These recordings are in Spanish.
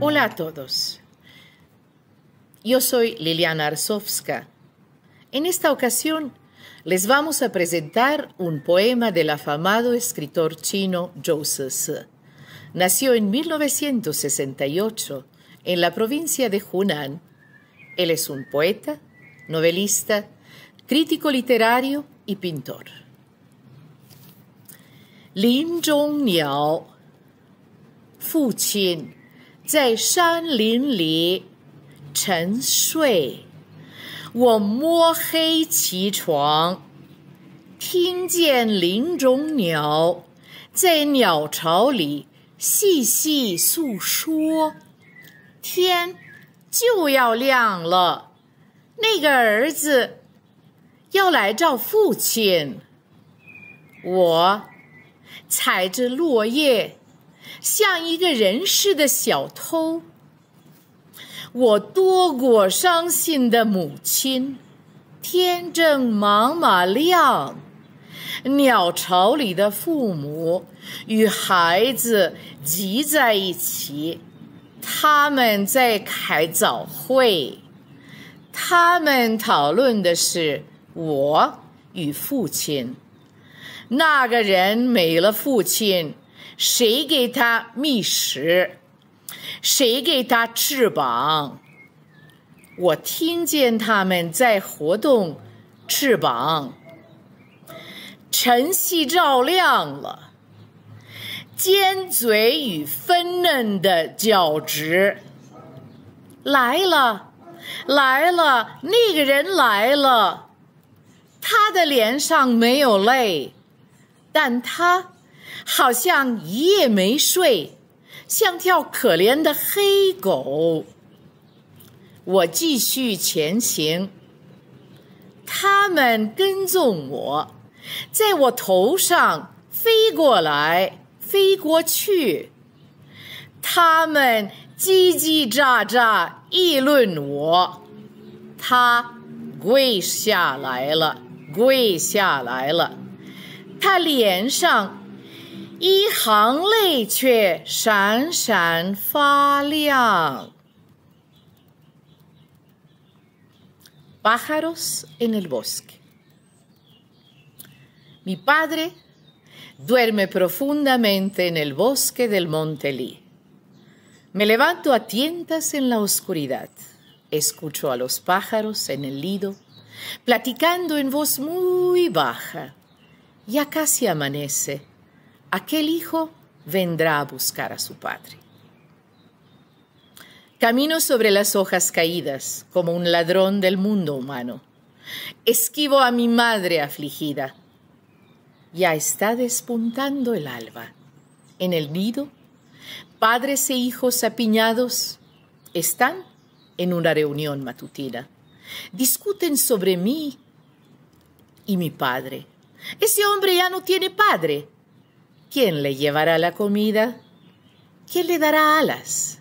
Hola a todos. Yo soy Liliana Arsovska. En esta ocasión les vamos a presentar un poema del afamado escritor chino Zhou Nació en 1968 en la provincia de Hunan. Él es un poeta, novelista, crítico literario y pintor. Lin Zhong Fu Qin. 在山林里沉睡，我摸黑起床，听见林中鸟在鸟巢里细细诉说，天就要亮了，那个儿子要来找父亲，我踩着落叶。像一个人似的小偷，我多过伤心的母亲。天正茫茫亮，鸟巢里的父母与孩子挤在一起，他们在开早会，他们讨论的是我与父亲。那个人没了父亲。谁给他觅食？谁给他翅膀？我听见他们在活动翅膀。晨曦照亮了尖嘴与分嫩的脚趾。来了，来了，那个人来了。他的脸上没有泪，但他。好像一夜没睡，像条可怜的黑狗。我继续前行，他们跟踪我，在我头上飞过来飞过去，他们叽叽喳喳议论我。他跪下来了，跪下来了，他脸上。¡Y Pájaros en el bosque. Mi padre duerme profundamente en el bosque del Monte Lee. Me levanto a tientas en la oscuridad. Escucho a los pájaros en el lido, platicando en voz muy baja. Ya casi amanece aquel hijo vendrá a buscar a su padre. Camino sobre las hojas caídas, como un ladrón del mundo humano. Esquivo a mi madre afligida. Ya está despuntando el alba. En el nido, padres e hijos apiñados están en una reunión matutina. Discuten sobre mí y mi padre. Ese hombre ya no tiene padre. ¿Quién le llevará la comida? ¿Quién le dará alas?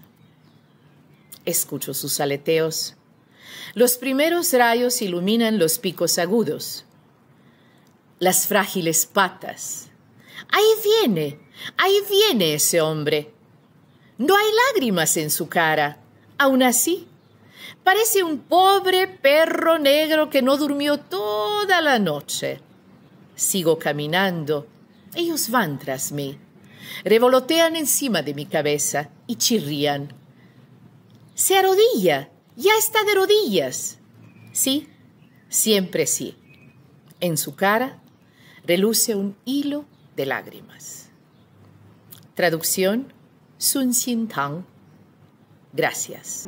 Escucho sus aleteos. Los primeros rayos iluminan los picos agudos, las frágiles patas. Ahí viene, ahí viene ese hombre. No hay lágrimas en su cara. Aún así, parece un pobre perro negro que no durmió toda la noche. Sigo caminando ellos van tras mí, revolotean encima de mi cabeza y chirrían. Se arrodilla, ya está de rodillas. Sí, siempre sí. En su cara reluce un hilo de lágrimas. Traducción Sun Xin Tang. Gracias.